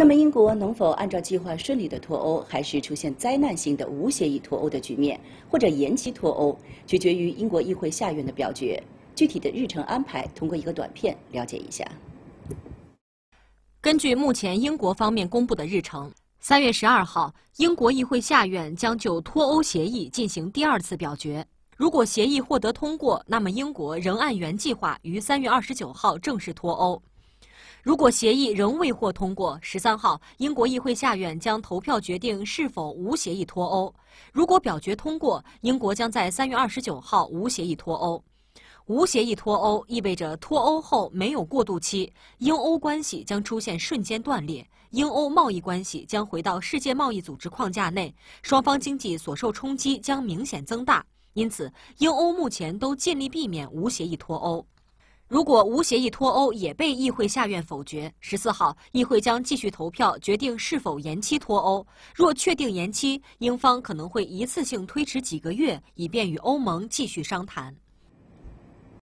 那么，英国能否按照计划顺利的脱欧，还是出现灾难性的无协议脱欧的局面，或者延期脱欧，取决于英国议会下院的表决。具体的日程安排，通过一个短片了解一下。根据目前英国方面公布的日程，三月十二号，英国议会下院将就脱欧协议进行第二次表决。如果协议获得通过，那么英国仍按原计划于三月二十九号正式脱欧。如果协议仍未获通过，十三号英国议会下院将投票决定是否无协议脱欧。如果表决通过，英国将在三月二十九号无协议脱欧。无协议脱欧意味着脱欧后没有过渡期，英欧关系将出现瞬间断裂，英欧贸易关系将回到世界贸易组织框架内，双方经济所受冲击将明显增大。因此，英欧目前都尽力避免无协议脱欧。如果无协议脱欧也被议会下院否决，十四号议会将继续投票决定是否延期脱欧。若确定延期，英方可能会一次性推迟几个月，以便与欧盟继续商谈。